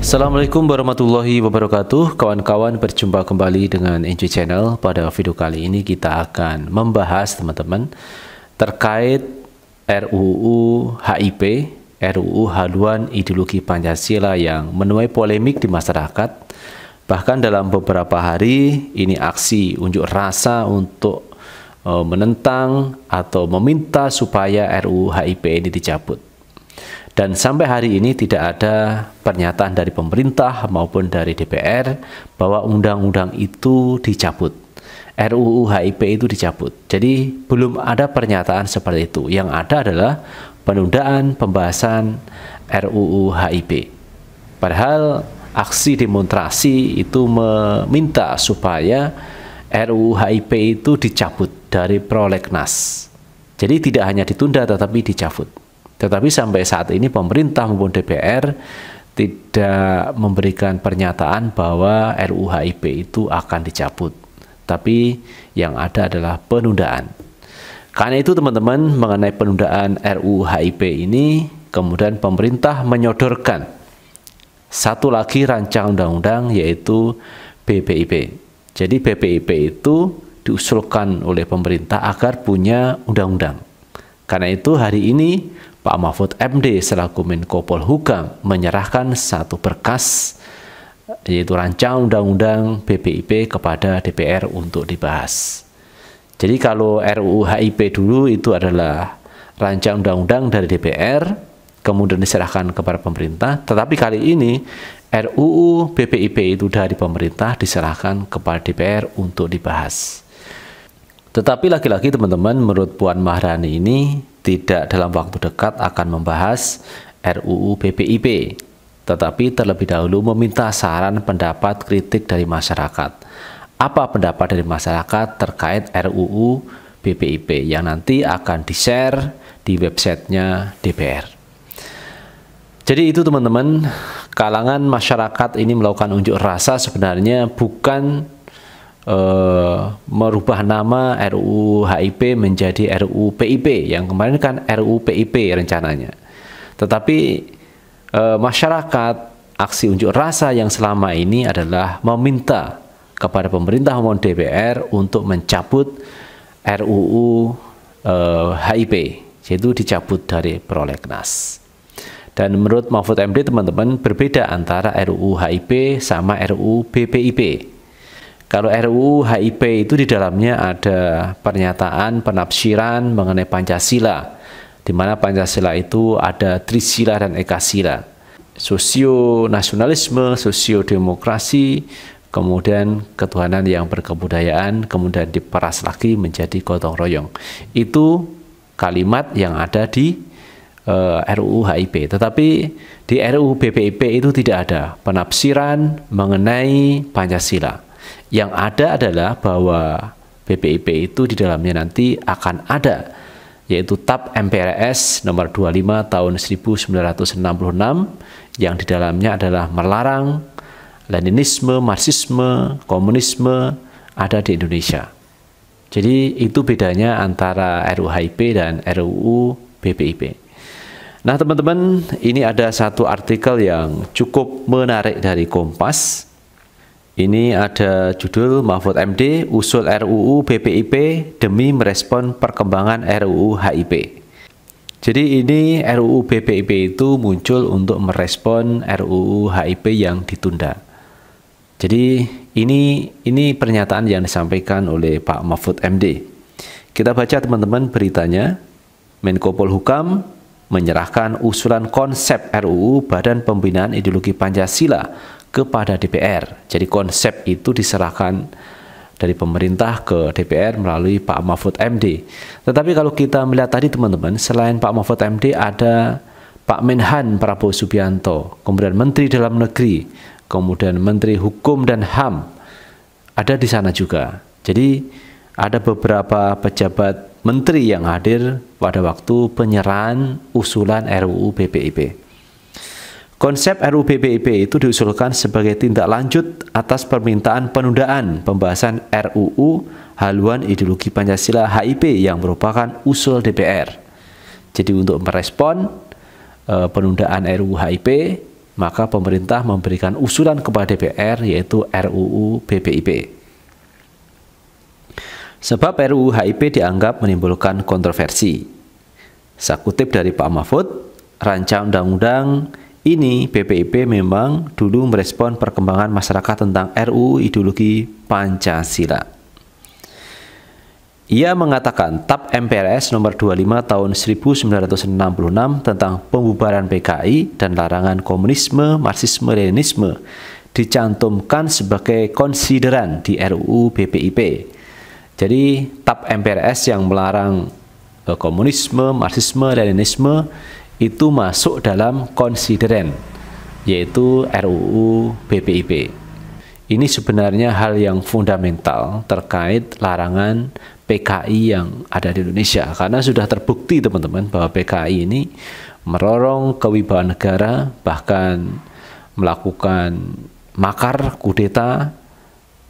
Assalamualaikum warahmatullahi wabarakatuh Kawan-kawan berjumpa kembali dengan NJ Channel Pada video kali ini kita akan membahas teman-teman Terkait RUU HIP RUU haluan ideologi Pancasila yang menuai polemik di masyarakat. Bahkan dalam beberapa hari ini aksi unjuk rasa untuk e, menentang atau meminta supaya RUU HIP ini dicabut. Dan sampai hari ini tidak ada pernyataan dari pemerintah maupun dari DPR bahwa undang-undang itu dicabut. RUU HIP itu dicabut. Jadi belum ada pernyataan seperti itu. Yang ada adalah penundaan pembahasan RUU HIP. Padahal aksi demonstrasi itu meminta supaya RUU HIP itu dicabut dari prolegnas. Jadi tidak hanya ditunda tetapi dicabut. Tetapi sampai saat ini pemerintah maupun DPR tidak memberikan pernyataan bahwa RUU HIP itu akan dicabut. Tapi yang ada adalah penundaan. Karena itu teman-teman mengenai penundaan RUU HIP ini kemudian pemerintah menyodorkan satu lagi rancang undang-undang yaitu BPIP. Jadi BPIP itu diusulkan oleh pemerintah agar punya undang-undang. Karena itu hari ini Pak Mahfud MD selaku Menko Polhukam menyerahkan satu berkas yaitu rancang undang-undang BPIP kepada DPR untuk dibahas. Jadi kalau RUU HIP dulu itu adalah rancang undang-undang dari DPR kemudian diserahkan kepada pemerintah, tetapi kali ini RUU BPIP itu dari pemerintah diserahkan kepada DPR untuk dibahas. Tetapi lagi-lagi teman-teman menurut Puan Maharani ini tidak dalam waktu dekat akan membahas RUU BPIP tetapi terlebih dahulu meminta saran pendapat kritik dari masyarakat apa pendapat dari masyarakat terkait RUU BPIP yang nanti akan di-share di websitenya DPR. Jadi itu teman-teman, kalangan masyarakat ini melakukan unjuk rasa sebenarnya bukan e, merubah nama RUU HIP menjadi RUU PIP yang kemarin kan RUU PIP rencananya. Tetapi e, masyarakat aksi unjuk rasa yang selama ini adalah meminta kepada pemerintah maupun DPR untuk mencabut RUU eh, HIP, yaitu dicabut dari prolegnas. Dan menurut Mahfud MD teman-teman berbeda antara RUU HIP sama RUU BPIP. Kalau RUU HIP itu di dalamnya ada pernyataan penafsiran mengenai Pancasila, di mana Pancasila itu ada Trisila dan Ekasila. Sosio nasionalisme, sosio demokrasi, kemudian ketuhanan yang berkebudayaan, kemudian diperas lagi menjadi gotong royong. Itu kalimat yang ada di uh, eh, RUU HIP. Tetapi di RUU BPIP itu tidak ada penafsiran mengenai Pancasila. Yang ada adalah bahwa BPIP itu di dalamnya nanti akan ada yaitu TAP MPRS nomor 25 tahun 1966 yang di dalamnya adalah melarang Leninisme, Marxisme, Komunisme ada di Indonesia. Jadi itu bedanya antara RUHIP dan RUU BPIP. Nah teman-teman, ini ada satu artikel yang cukup menarik dari Kompas. Ini ada judul Mahfud MD usul RUU BPIP demi merespon perkembangan RUU HIP. Jadi ini RUU BPIP itu muncul untuk merespon RUU HIP yang ditunda. Jadi ini ini pernyataan yang disampaikan oleh Pak Mahfud MD. Kita baca teman-teman beritanya. Menko Polhukam menyerahkan usulan konsep RUU Badan Pembinaan Ideologi Pancasila kepada DPR. Jadi konsep itu diserahkan dari pemerintah ke DPR melalui Pak Mahfud MD. Tetapi kalau kita melihat tadi teman-teman, selain Pak Mahfud MD ada Pak Menhan Prabowo Subianto, kemudian Menteri Dalam Negeri kemudian Menteri Hukum dan HAM ada di sana juga. Jadi ada beberapa pejabat menteri yang hadir pada waktu penyerahan usulan RUU BPIP. Konsep RUU BPIP itu diusulkan sebagai tindak lanjut atas permintaan penundaan pembahasan RUU Haluan Ideologi Pancasila HIP yang merupakan usul DPR. Jadi untuk merespon eh, penundaan RUU HIP maka pemerintah memberikan usulan kepada DPR yaitu RUU BPIP. Sebab RUU HIP dianggap menimbulkan kontroversi. Saya kutip dari Pak Mahfud, rancang undang-undang ini BPIP memang dulu merespon perkembangan masyarakat tentang RUU ideologi Pancasila. Ia mengatakan TAP MPRS nomor 25 tahun 1966 tentang pembubaran PKI dan larangan komunisme, marxisme-leninisme dicantumkan sebagai konsideran di RUU BPIP. Jadi TAP MPRS yang melarang eh, komunisme, marxisme, leninisme itu masuk dalam konsideran yaitu RUU BPIP. Ini sebenarnya hal yang fundamental terkait larangan PKI yang ada di Indonesia karena sudah terbukti teman-teman bahwa PKI ini merorong kewibawaan negara bahkan melakukan makar kudeta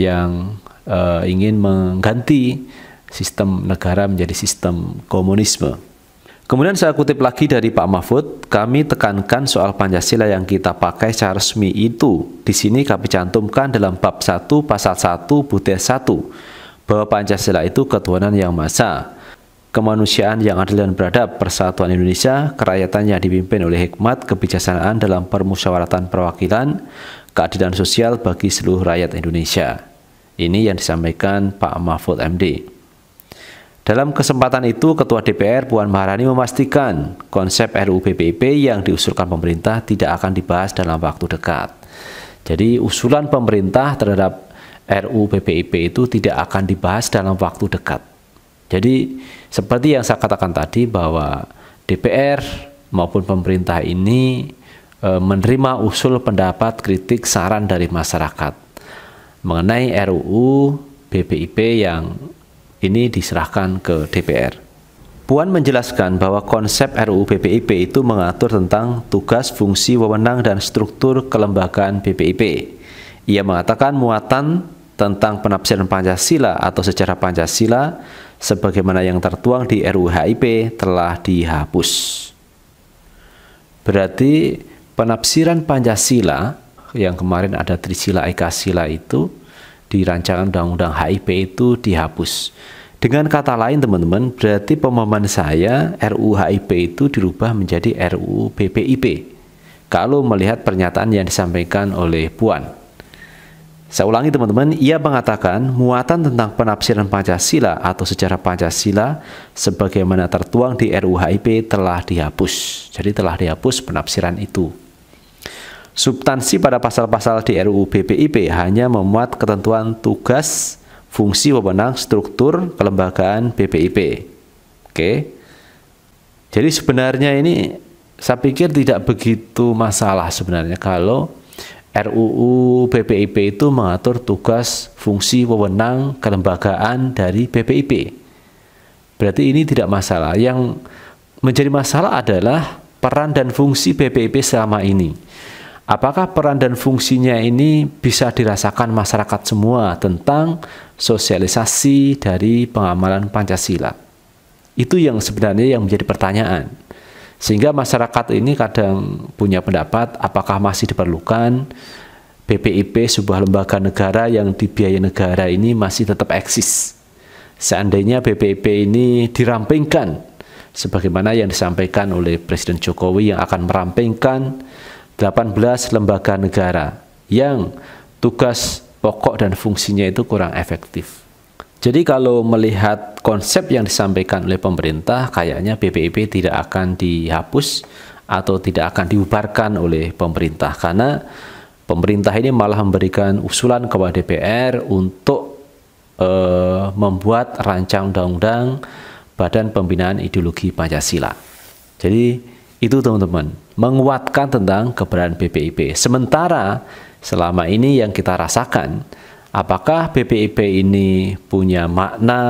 yang uh, ingin mengganti sistem negara menjadi sistem komunisme. Kemudian saya kutip lagi dari Pak Mahfud, kami tekankan soal Pancasila yang kita pakai secara resmi itu. Di sini kami cantumkan dalam bab 1 pasal 1 butir 1 bahwa Pancasila itu ketuhanan yang masa, kemanusiaan yang adil dan beradab, persatuan Indonesia, kerakyatan yang dipimpin oleh hikmat, kebijaksanaan dalam permusyawaratan perwakilan, keadilan sosial bagi seluruh rakyat Indonesia. Ini yang disampaikan Pak Mahfud MD. Dalam kesempatan itu, Ketua DPR Puan Maharani memastikan konsep RUU BPIP yang diusulkan pemerintah tidak akan dibahas dalam waktu dekat. Jadi usulan pemerintah terhadap RUU PPIP itu tidak akan dibahas dalam waktu dekat. Jadi seperti yang saya katakan tadi bahwa DPR maupun pemerintah ini e, menerima usul pendapat, kritik, saran dari masyarakat mengenai RUU BPIP yang ini diserahkan ke DPR. Puan menjelaskan bahwa konsep RUU BPIP itu mengatur tentang tugas, fungsi, wewenang, dan struktur kelembagaan BPIP. Ia mengatakan muatan tentang penafsiran Pancasila atau secara Pancasila sebagaimana yang tertuang di RUHIP telah dihapus. Berarti penafsiran Pancasila yang kemarin ada Trisila Eka Sila itu di rancangan Undang-Undang HIP itu dihapus. Dengan kata lain teman-teman, berarti pemahaman saya RUU HIP itu dirubah menjadi RUU BPIP. Kalau melihat pernyataan yang disampaikan oleh Puan. Saya ulangi teman-teman, ia mengatakan muatan tentang penafsiran Pancasila atau sejarah Pancasila sebagaimana tertuang di RUHIP telah dihapus. Jadi telah dihapus penafsiran itu. Substansi pada pasal-pasal di RUU BPIP hanya memuat ketentuan tugas, fungsi, wewenang, struktur kelembagaan BPIP. Oke. Jadi sebenarnya ini saya pikir tidak begitu masalah sebenarnya kalau RUU BPIP itu mengatur tugas, fungsi, wewenang, kelembagaan dari BPIP. Berarti ini tidak masalah. Yang menjadi masalah adalah peran dan fungsi BPIP selama ini. Apakah peran dan fungsinya ini bisa dirasakan masyarakat semua tentang sosialisasi dari pengamalan Pancasila? Itu yang sebenarnya yang menjadi pertanyaan. Sehingga masyarakat ini kadang punya pendapat apakah masih diperlukan BPIP sebuah lembaga negara yang dibiayai negara ini masih tetap eksis. Seandainya BPIP ini dirampingkan sebagaimana yang disampaikan oleh Presiden Jokowi yang akan merampingkan 18 lembaga negara yang tugas pokok dan fungsinya itu kurang efektif. Jadi kalau melihat konsep yang disampaikan oleh pemerintah, kayaknya BPIP tidak akan dihapus atau tidak akan diubarkan oleh pemerintah karena pemerintah ini malah memberikan usulan kepada DPR untuk eh, membuat rancang undang-undang Badan Pembinaan Ideologi Pancasila. Jadi itu teman-teman, menguatkan tentang keberadaan BPIP. Sementara selama ini yang kita rasakan apakah BPIP ini punya makna,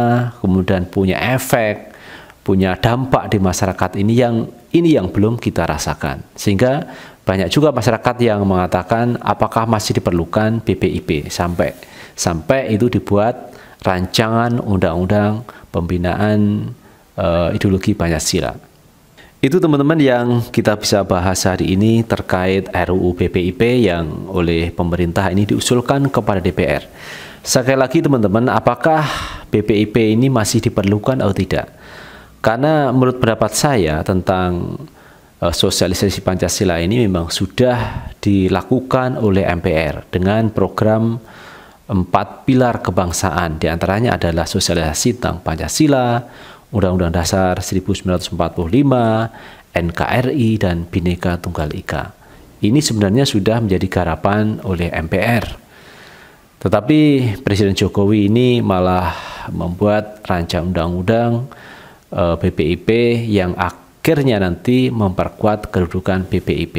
kemudian punya efek, punya dampak di masyarakat ini yang ini yang belum kita rasakan. Sehingga banyak juga masyarakat yang mengatakan apakah masih diperlukan BPIP sampai sampai itu dibuat rancangan undang-undang pembinaan uh, ideologi Pancasila. Itu teman-teman yang kita bisa bahas hari ini terkait RUU BPIP yang oleh pemerintah ini diusulkan kepada DPR. Sekali lagi teman-teman, apakah BPIP ini masih diperlukan atau tidak? Karena menurut pendapat saya tentang eh, sosialisasi Pancasila ini memang sudah dilakukan oleh MPR dengan program empat pilar kebangsaan diantaranya adalah sosialisasi tentang Pancasila, Undang-Undang Dasar 1945, NKRI, dan Bhinneka Tunggal Ika. Ini sebenarnya sudah menjadi garapan oleh MPR. Tetapi Presiden Jokowi ini malah membuat rancang undang-undang e, BPIP yang akhirnya nanti memperkuat kedudukan BPIP.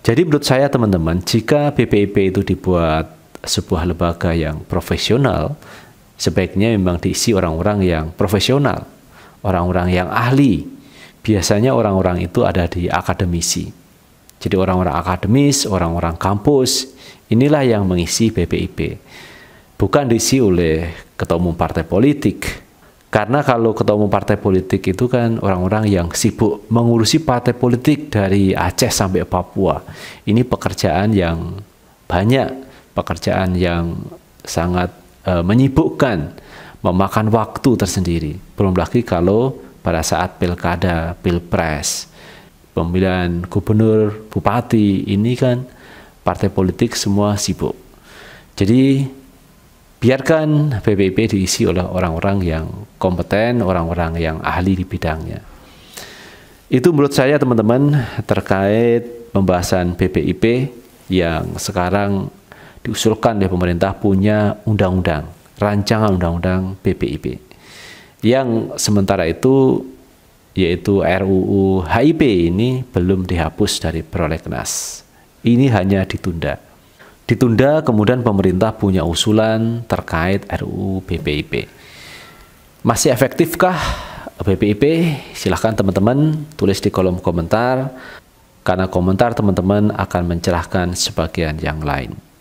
Jadi menurut saya teman-teman, jika BPIP itu dibuat sebuah lembaga yang profesional, sebaiknya memang diisi orang-orang yang profesional orang-orang yang ahli. Biasanya orang-orang itu ada di akademisi. Jadi orang-orang akademis, orang-orang kampus, inilah yang mengisi BPIP. Bukan diisi oleh ketua umum partai politik. Karena kalau ketua umum partai politik itu kan orang-orang yang sibuk mengurusi partai politik dari Aceh sampai Papua. Ini pekerjaan yang banyak, pekerjaan yang sangat e, menyibukkan memakan waktu tersendiri. Belum lagi kalau pada saat pilkada, pilpres, pemilihan gubernur, bupati, ini kan partai politik semua sibuk. Jadi biarkan PPIP diisi oleh orang-orang yang kompeten, orang-orang yang ahli di bidangnya. Itu menurut saya teman-teman terkait pembahasan PPIP yang sekarang diusulkan oleh pemerintah punya undang-undang rancangan undang-undang PPIP yang sementara itu yaitu RUU HIP ini belum dihapus dari prolegnas. Ini hanya ditunda. Ditunda kemudian pemerintah punya usulan terkait RUU PPIP. Masih efektifkah PPIP? Silahkan teman-teman tulis di kolom komentar karena komentar teman-teman akan mencerahkan sebagian yang lain.